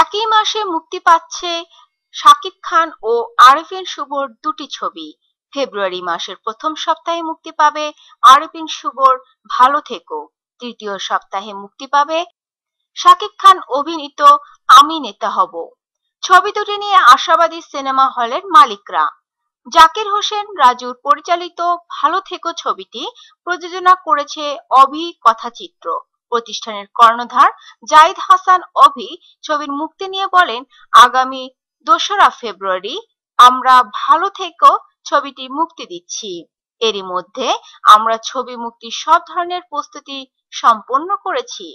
একই মাসে মুক্তি পাচ্ছে শাকিব খান ও আরিফিন শুভর দুটি ছবি ফেব্রুয়ারি মাসের প্রথম সপ্তাহে মুক্তি পাবে আরিফিন শুভর ভালো থেকো তৃতীয় সপ্তাহে মুক্তি পাবে শাকিব খান অভিনীত আমি নেতা হব ছবি দুটি নিয়ে আশাবাদী সিনেমা হলের মালিকরা জাকির হোসেন রাজুর পরিচালিত ভালো থেকো ছবিটি প্রযোজনা করেছে অভি কথাচিত্র প্রতিষ্ঠানের কর্ণধার জাহিদ হাসান অভি ছবির মুক্তি নিয়ে বলেন আগামী দোসরা ফেব্রুয়ারি আমরা ভালো থেকে ছবিটি মুক্তি দিচ্ছি এরই মধ্যে আমরা ছবি মুক্তি সব ধরনের প্রস্তুতি সম্পন্ন করেছি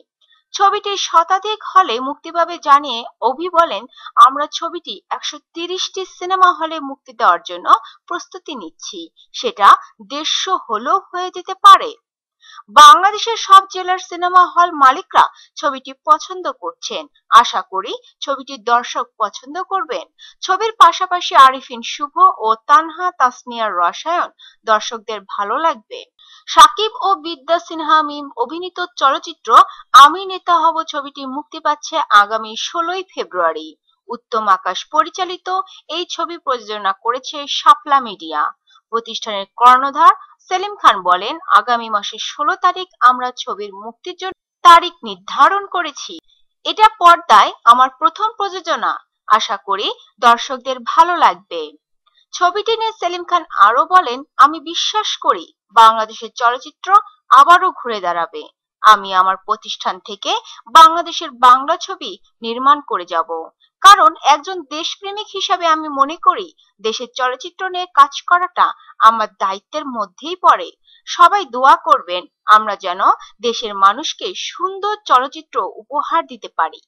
ছবিটি শতাধিক হলে মুক্তি পাবে জানিয়ে অভি বলেন আমরা ছবিটি একশো তিরিশটি সিনেমা হলে মুক্তি দেওয়ার জন্য প্রস্তুতি নিচ্ছি সেটা দেড়শো হলেও হয়ে যেতে পারে বাংলাদেশের সব জেলার সিনেমা হল মালিকরা ছবিটি পছন্দ করছেন আশা করি ছবিটি দর্শক পছন্দ করবেন ছবির পাশাপাশি আরিফিন শুভ ও তানহা তাসনিয়ার রসায়ন দর্শকদের ভালো লাগবে সাকিব ও বিদ্যা সিনহা মিম অভিনীত চলচ্চিত্র আমি নেতা হব ছবিটি মুক্তি পাচ্ছে আগামী ষোলোই ফেব্রুয়ারি উত্তম আকাশ পরিচালিত এই ছবি প্রযোজনা করেছে সাপলা মিডিয়া প্রতিষ্ঠানের কর্ণধার সেলিম খান বলেন, আগামী মাসের ষোলো তারিখ আমরা ছবির মুক্তির জন্য তারিখ নির্ধারণ করেছি। এটা পর্দায় আমার প্রথম প্রযোজনা, আশা করি দর্শকদের ভালো লাগবে। ছবিটি নিয়ে সেলিম খান আরো বলেন, আমি বিশ্বাস করি বাংলাদেশের চলচ্চিত্র আবারও ঘুরে দাঁড়াবে। আমি আমার প্রতিষ্ঠান থেকে বাংলাদেশের বাংলা ছবি নির্মাণ করে যাব কারণ একজন দেশপ্রেমিক হিসাবে আমি মনে করি দেশের চলচ্চিত্র নিয়ে কাজ করাটা আমার দায়িত্বের মধ্যেই পড়ে সবাই দোয়া করবেন আমরা যেন দেশের মানুষকে সুন্দর চলচ্চিত্র উপহার দিতে পারি